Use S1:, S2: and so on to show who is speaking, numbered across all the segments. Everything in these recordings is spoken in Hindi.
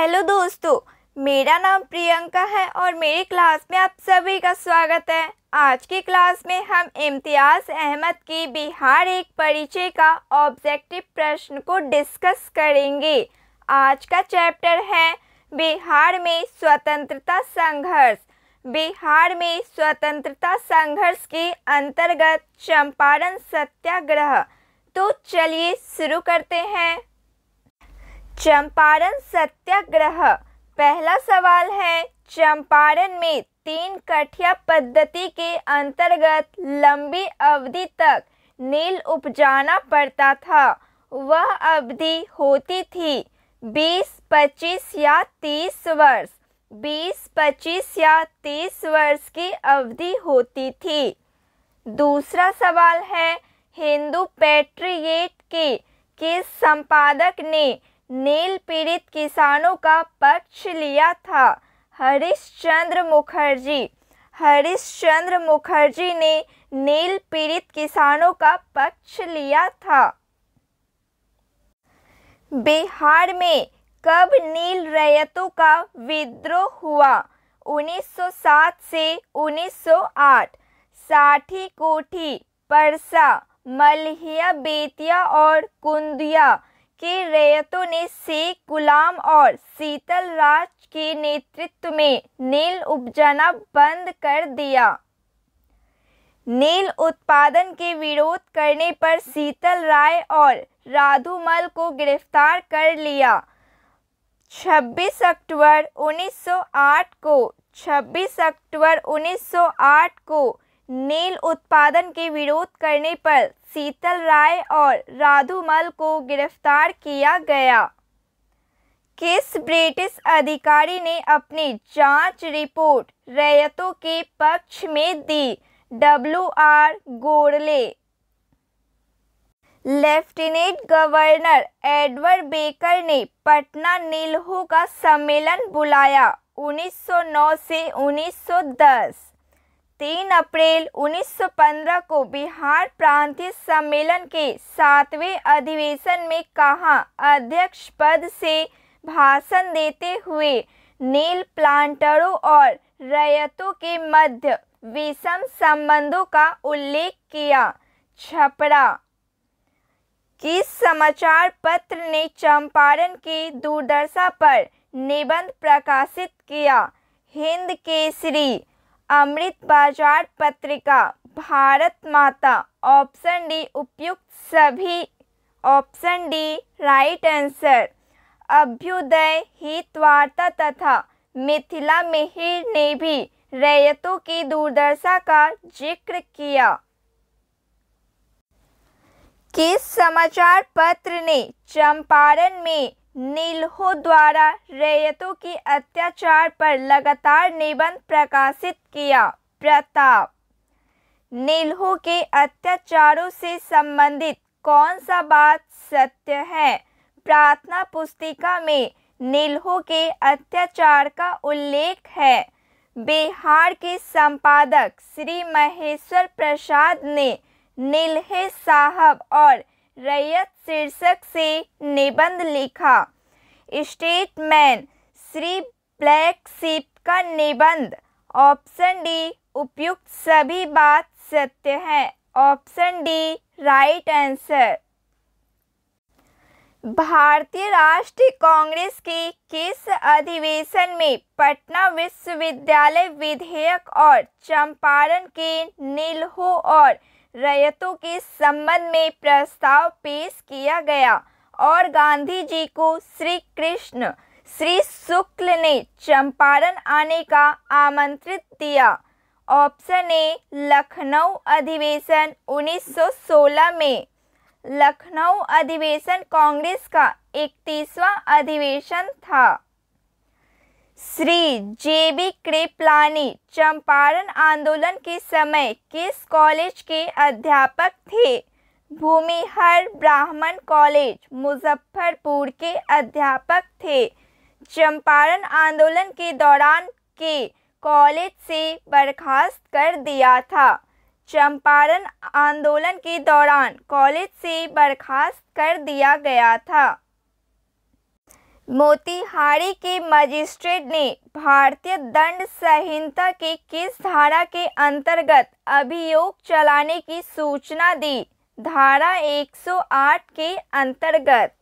S1: हेलो दोस्तों मेरा नाम प्रियंका है और मेरी क्लास में आप सभी का स्वागत है आज की क्लास में हम इम्तियाज़ अहमद की बिहार एक परिचय का ऑब्जेक्टिव प्रश्न को डिस्कस करेंगे आज का चैप्टर है बिहार में स्वतंत्रता संघर्ष बिहार में स्वतंत्रता संघर्ष के अंतर्गत चंपारण सत्याग्रह तो चलिए शुरू करते हैं चंपारण सत्याग्रह पहला सवाल है चंपारण में तीन कठिया पद्धति के अंतर्गत लंबी अवधि तक नील उपजाना पड़ता था वह अवधि होती थी 20, 25 या 30 वर्ष 20, 25 या 30 वर्ष की अवधि होती थी दूसरा सवाल है हिंदू पैट्रिएट के किस संपादक ने नील पीड़ित किसानों का पक्ष लिया था हरिश्चंद्र मुखर्जी हरिश्चंद्र मुखर्जी ने नील पीड़ित किसानों का पक्ष लिया था बिहार में कब नील रैयतों का विद्रोह हुआ 1907 से 1908 साठी कोठी परसा मलहिया बेतिया और कुंदिया की रैयतों ने शेख गुलाम और शीतल राज के नेतृत्व में नील उपजाना बंद कर दिया नील उत्पादन के विरोध करने पर शीतल राय और राधुमल को गिरफ्तार कर लिया 26 अक्टूबर 1908 को 26 अक्टूबर 1908 को नेल उत्पादन के विरोध करने पर शीतल राय और राधुमल को गिरफ्तार किया गया किस ब्रिटिश अधिकारी ने अपनी जांच रिपोर्ट रैयतों के पक्ष में दी W R Gourlay lieutenant governor Edward Baker ने पटना नीलहू का सम्मेलन बुलाया 1909 से 1910 तीन अप्रैल 1915 को बिहार प्रांतीय सम्मेलन के सातवें अधिवेशन में कहा अध्यक्ष पद से भाषण देते हुए नील प्लांटरों और रैयतों के मध्य विषम संबंधों का उल्लेख किया छपरा किस समाचार पत्र ने चंपारण के दुर्दशा पर निबंध प्रकाशित किया हिंद केसरी अमृत बाजार पत्रिका भारत माता ऑप्शन डी उपयुक्त सभी ऑप्शन डी राइट आंसर अभ्युदय हित वार्ता तथा मिथिला मिहिर ने भी रैयतों की दुर्दशा का जिक्र किया किस समाचार पत्र ने चंपारण में नीलहो द्वारा रैयतों के अत्याचार पर लगातार निबंध प्रकाशित किया प्रताप नीलहो के अत्याचारों से संबंधित कौन सा बात सत्य है प्रार्थना पुस्तिका में नीलहो के अत्याचार का उल्लेख है बिहार के संपादक श्री महेश्वर प्रसाद ने नीलहे साहब और रैयत शीर्षक से निबंध लिखा स्टेटमैन श्री ब्लैक सिप का निबंध ऑप्शन डी उपयुक्त सभी बात सत्य है ऑप्शन डी राइट आंसर भारतीय राष्ट्रीय कांग्रेस के किस अधिवेशन में पटना विश्वविद्यालय विधेयक और चंपारण के नीलहो और रैयतों के संबंध में प्रस्ताव पेश किया गया और गांधी जी को श्री कृष्ण श्री शुक्ल ने चंपारण आने का आमंत्रित दिया ऑप्शन ए लखनऊ अधिवेशन 1916 में लखनऊ अधिवेशन कांग्रेस का इकतीसवां अधिवेशन था श्री जे बी कृपलानी चंपारण आंदोलन के समय किस कॉलेज के अध्यापक थे भूमिहर ब्राह्मण कॉलेज मुजफ्फरपुर के अध्यापक थे चंपारण आंदोलन के दौरान के कॉलेज से बर्खास्त कर दिया था चंपारण आंदोलन के दौरान कॉलेज से बर्खास्त कर दिया गया था मोतिहारी के मजिस्ट्रेट ने भारतीय दंड संहिता के किस धारा के अंतर्गत अभियोग चलाने की सूचना दी धारा 108 के अंतर्गत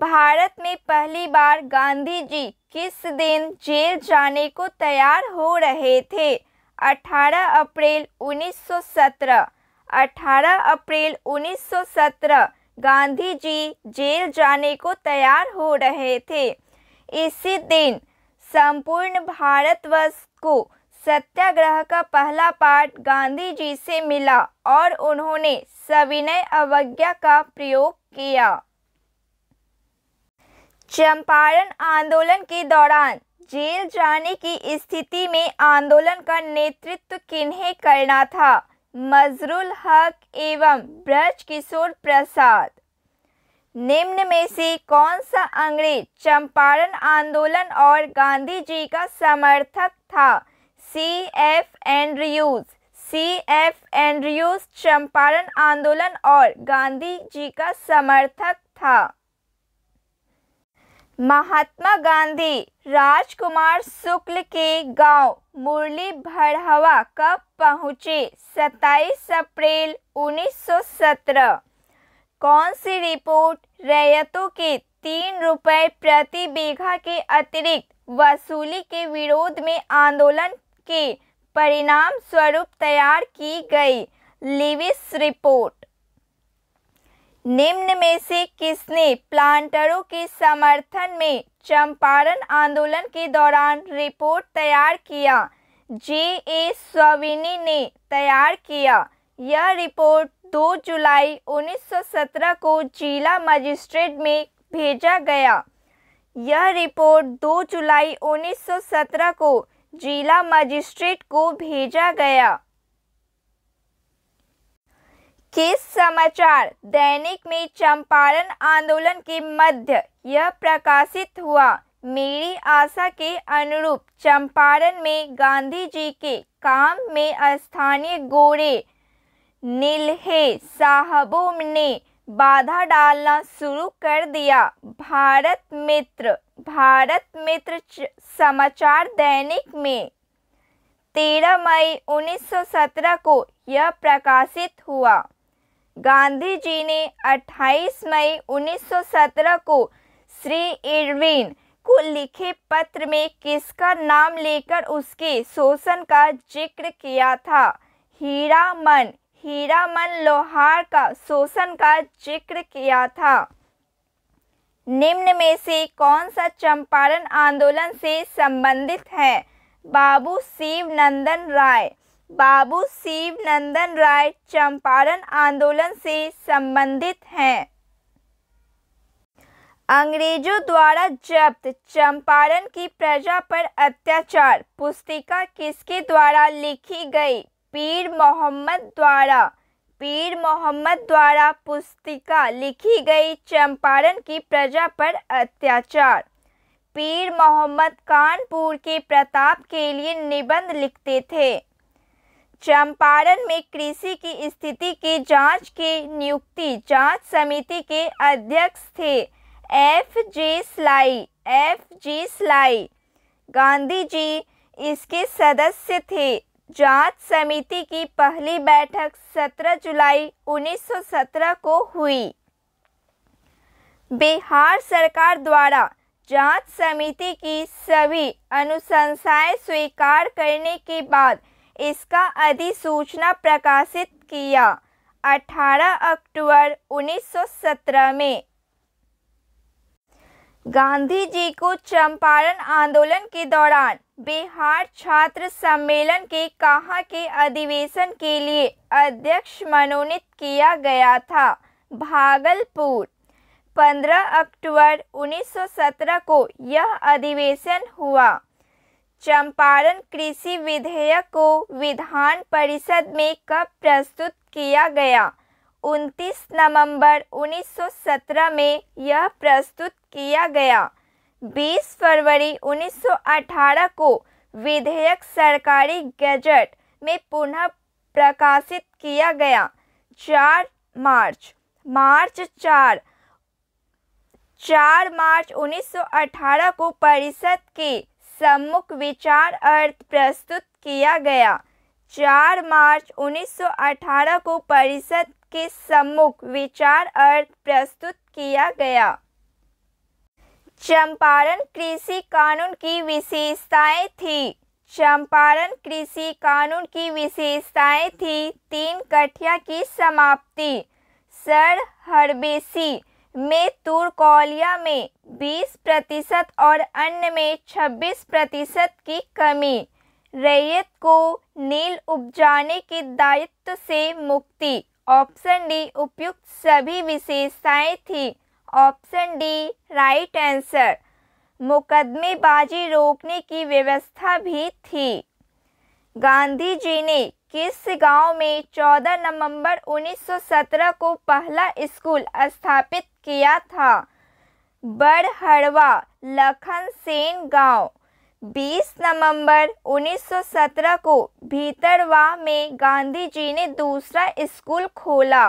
S1: भारत में पहली बार गांधी जी किस दिन जेल जाने को तैयार हो रहे थे 18 अप्रैल 1917 18 अप्रैल 1917 गांधी जी जेल जाने को तैयार हो रहे थे इसी दिन संपूर्ण भारतवर्ष को सत्याग्रह का पहला पाठ गांधी जी से मिला और उन्होंने सविनय अवज्ञा का प्रयोग किया चंपारण आंदोलन के दौरान जेल जाने की स्थिति में आंदोलन का नेतृत्व किन्हें करना था मजरुल हक एवं ब्रज किशोर प्रसाद निम्न में से कौन सा अंग्रेज चंपारण आंदोलन और गांधी जी का समर्थक था C F Andrews C F Andrews Champaran आंदोलन और गांधी जी का समर्थक था महात्मा गांधी राजकुमार शुक्ल के गांव मुरली भड़हवा कब पहुंचे 27 अप्रैल 1917 कौन सी रिपोर्ट रैयतों के तीन रुपए प्रति बीघा के अतिरिक्त वसूली के विरोध में आंदोलन के परिणाम स्वरूप तैयार की गई लिविस रिपोर्ट निम्न में से किसने प्लांटरों के समर्थन में चंपारण आंदोलन के दौरान रिपोर्ट तैयार किया जे ए स्वाविनी ने तैयार किया यह रिपोर्ट 2 जुलाई 1917 को जिला मजिस्ट्रेट में भेजा गया यह रिपोर्ट 2 जुलाई 1917 को जिला मजिस्ट्रेट को भेजा गया किस समाचार दैनिक में चंपारण आंदोलन के मध्य यह प्रकाशित हुआ मेरी आशा के अनुरूप चंपारण में गांधी जी के काम में स्थानीय गोरे नीलहे साहबों ने बाधा डालना शुरू कर दिया भारत मित्र भारत मित्र समाचार दैनिक में 13 मई 1917 को यह प्रकाशित हुआ गांधी जी ने 28 मई 1917 को श्री इरविन को लिखे पत्र में किसका नाम लेकर उसके शोषण का जिक्र किया था हीरा हीरा मन लोहार का शोषण का जिक्र किया था निम्न में से कौन सा चंपारण आंदोलन से संबंधित है बाबू शिव नंदन राय बाबू शिव नंदन राय चंपारण आंदोलन से संबंधित हैं अंग्रेजों द्वारा जब्त चंपारण की प्रजा पर अत्याचार पुस्तिका किसके द्वारा लिखी गई पीर मोहम्मद द्वारा पीर मोहम्मद द्वारा पुस्तिका लिखी गई चंपारण की प्रजा पर अत्याचार पीर मोहम्मद कानपुर के प्रताप के लिए निबंध लिखते थे चंपारण में कृषि की स्थिति की जांच की नियुक्ति जांच समिति के अध्यक्ष थे F G Sly F G Sly Gandhi ji इसके सदस्य थे जांच समिति की पहली बैठक 17 जुलाई 1917 को हुई बिहार सरकार द्वारा जांच समिति की सभी अनुशंसाएं स्वीकार करने के बाद इसका अधिसूचना प्रकाशित किया 18 अक्टूबर 1917 में गांधी जी को चंपारण आंदोलन के दौरान बिहार छात्र सम्मेलन के कहा के अधिवेशन के लिए अध्यक्ष मनोनीत किया गया था भागलपुर 15 अक्टूबर 1917 को यह अधिवेशन हुआ चंपारण कृषि विधेयक को विधान परिषद में कब प्रस्तुत किया गया 29 नवंबर 1917 में यह प्रस्तुत किया गया 20 फरवरी 1918 को विधेयक सरकारी गजट में पुनः प्रकाशित किया गया 4 मार्च मार्च 4 4 मार्च 1918 को परिषद के सम्मुख विचार अर्थ प्रस्तुत किया गया 4 मार्च 1918 को परिषद के सम्मुख विचार अर्थ प्रस्तुत किया गया चंपारण कृषि कानून की विशेषताएं थी चंपारण कृषि कानून की विशेषताएं थी तीन कठिया की समाप्ति सर हरबेसी में तूरकौलिया में 20 प्रतिशत और अन्य में 26 प्रतिशत की कमी रैयत को नील उपजाने के दायित्व से मुक्ति ऑप्शन डी उपयुक्त सभी विशेषताएं थी ऑप्शन डी राइट आंसर मुकदमेबाजी रोकने की व्यवस्था भी थी गांधी जी ने किस गांव में 14 नवंबर 1917 को पहला स्कूल स्थापित किया था बड़हड़वा लखन सेन गाँव 20 नवंबर 1917 को भीतरवा में गांधी जी ने दूसरा स्कूल खोला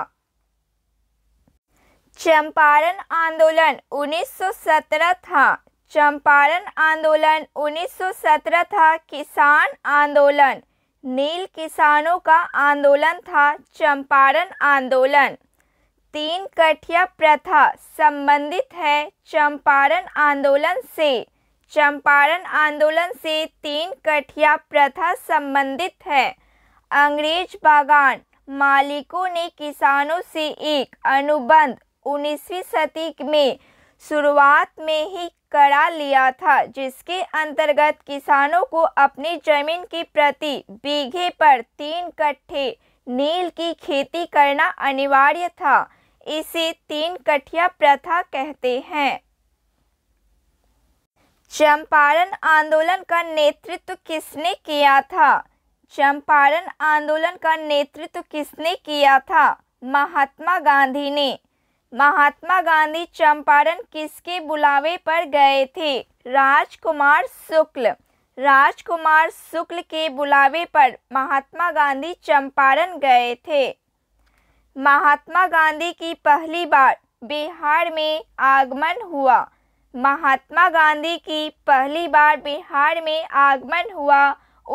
S1: चंपारण आंदोलन 1917 था चंपारण आंदोलन 1917 था किसान आंदोलन नील किसानों का आंदोलन था चंपारण आंदोलन तीन कठिया प्रथा संबंधित है चंपारण आंदोलन से चंपारण आंदोलन से तीन कठिया प्रथा संबंधित है अंग्रेज बागान मालिकों ने किसानों से एक अनुबंध 19वीं सदी में शुरुआत में ही करा लिया था जिसके अंतर्गत किसानों को अपनी जमीन की प्रति बीघे पर तीन कट्ठे नील की खेती करना अनिवार्य था इसे तीन कठिया प्रथा कहते हैं चंपारण आंदोलन का नेतृत्व किसने किया था चंपारण आंदोलन का नेतृत्व किसने किया था महात्मा गांधी ने महात्मा गांधी चंपारण किसके बुलावे पर गए थे राजकुमार शुक्ल राजकुमार शुक्ल के बुलावे पर महात्मा गांधी चंपारण गए थे महात्मा गांधी की पहली बार बिहार में आगमन हुआ महात्मा गांधी की पहली बार बिहार में आगमन हुआ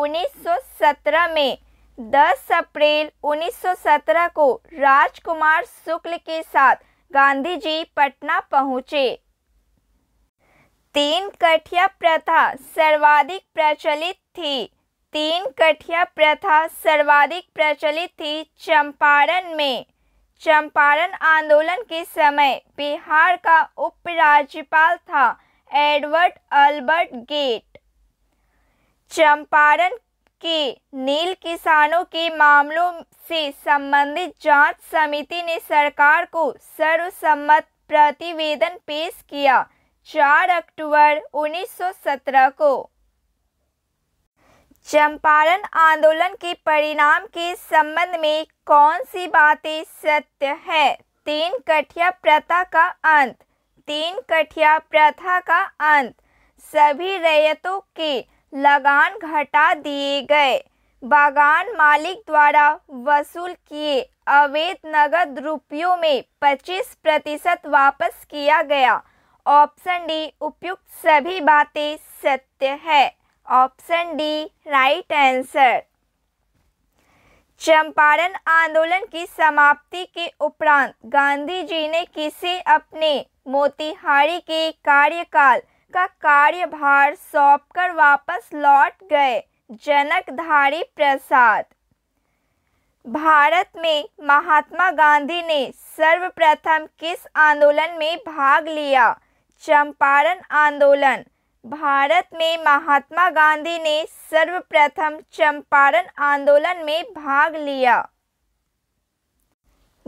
S1: 1917 में 10 अप्रैल 1917 को राजकुमार शुक्ल के साथ गांधी जी पटना पहुंचे तीन कठिया प्रथा सर्वाधिक प्रचलित थी तीन कठिया प्रथा सर्वाधिक प्रचलित थी चंपारण में चंपारण आंदोलन के समय बिहार का उपराज्यपाल था एडवर्ड अल्बर्ट गेट चंपारण कि नील किसानों के मामलों से संबंधित जांच समिति ने सरकार को सर्वसम्मत प्रतिवेदन पेश किया 4 अक्टूबर 1917 को चंपारण आंदोलन के परिणाम के संबंध में कौन सी बातें सत्य है तीन कठिया प्रथा का अंत तीन कठिया प्रथा का अंत सभी रैयतों के लगान घटा दिए गए बागान मालिक द्वारा वसूल किए अवैध नगद रुपयों में 25 प्रतिशत वापस किया गया ऑप्शन डी उपयुक्त सभी बातें सत्य है option D right answer Champaran आंदोलन की समाप्ति के उपरांत गांधी जी ने किसे अपने मोतिहारी के कार्यकाल का कार्यभार सौंपकर वापस लौट गए जनकधारी प्रसाद भारत में महात्मा गांधी ने सर्वप्रथम किस आंदोलन में भाग लिया चंपारण आंदोलन भारत में महात्मा गांधी ने सर्वप्रथम चंपारण आंदोलन में भाग लिया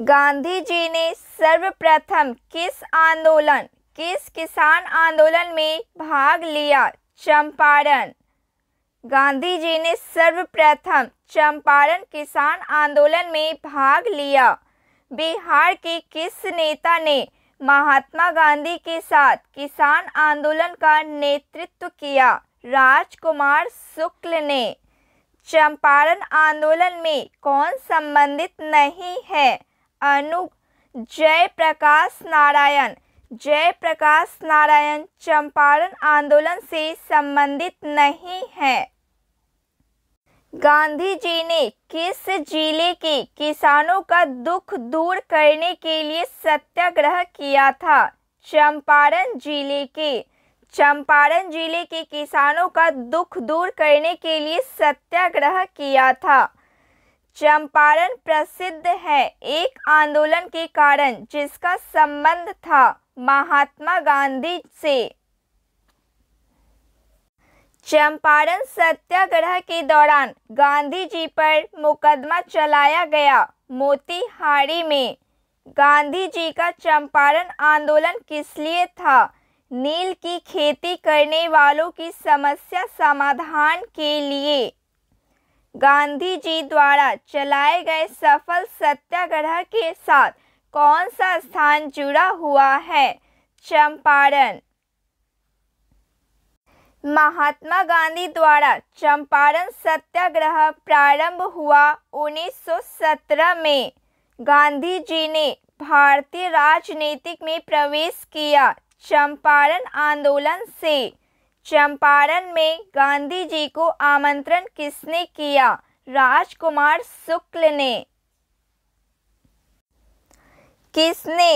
S1: गांधी जी ने सर्वप्रथम किस आंदोलन किस किसान आंदोलन में भाग लिया चंपारण गांधी जी ने सर्वप्रथम चंपारण किसान आंदोलन में भाग लिया बिहार के किस नेता ने महात्मा गांधी के साथ किसान आंदोलन का नेतृत्व किया राजकुमार शुक्ल ने चंपारण आंदोलन में कौन संबंधित नहीं है अनु जय प्रकाश नारायण जयप्रकाश नारायण चंपारण आंदोलन से संबंधित नहीं हैं गांधी जी ने किस जिले के किसानों का दुख दूर करने के लिए सत्याग्रह किया था चंपारण जिले के चंपारण जिले के किसानों का दुख दूर करने के लिए सत्याग्रह किया था चंपारण प्रसिद्ध है एक आंदोलन के कारण जिसका संबंध था महात्मा गांधी से चंपारण सत्याग्रह के दौरान गांधी जी पर मुकदमा चलाया गया मोतीहारी में गांधी जी का चंपारण आंदोलन किस लिए था नील की खेती करने वालों की समस्या समाधान के लिए गांधी जी द्वारा चलाए गए सफल सत्याग्रह के साथ कौन सा स्थान जुड़ा हुआ है चंपारण महात्मा गांधी द्वारा चंपारण सत्याग्रह प्रारंभ हुआ 1917 में गांधी जी ने भारतीय राजनीतिक में प्रवेश किया चंपारण आंदोलन से चंपारण में गांधी जी को आमंत्रण किसने किया राजकुमार शुक्ल ने किसने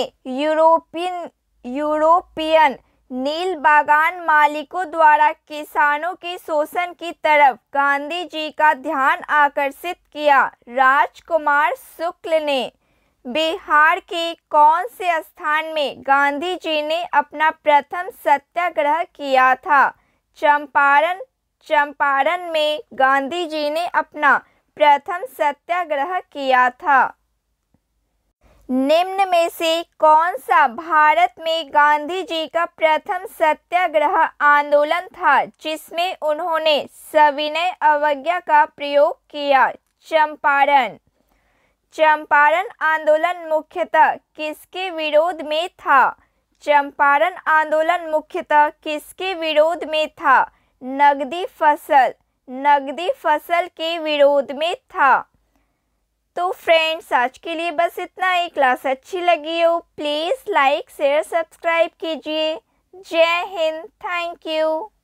S1: यूरोपियन यूरोपियन नील बागान मालिकों द्वारा किसानों के शोषण की तरफ गांधी जी का ध्यान आकर्षित किया राजकुमार शुक्ल ने बिहार के कौन से स्थान में गांधी जी ने अपना प्रथम सत्याग्रह किया था चंपारण चंपारण में गांधी जी ने अपना प्रथम सत्याग्रह किया था निम्न में से कौन सा भारत में गांधी जी का प्रथम सत्याग्रह आंदोलन था जिसमें उन्होंने सविनय अवज्ञा का प्रयोग किया चंपारण चंपारण आंदोलन मुख्यतः किसके विरोध में था चंपारण आंदोलन मुख्यतः किसके विरोध में था नगदी फसल नगदी फसल के विरोध में था तो फ्रेंड्स आज के लिए बस इतना ही क्लास अच्छी लगी हो प्लीज़ लाइक शेयर सब्सक्राइब कीजिए जय हिंद थैंक यू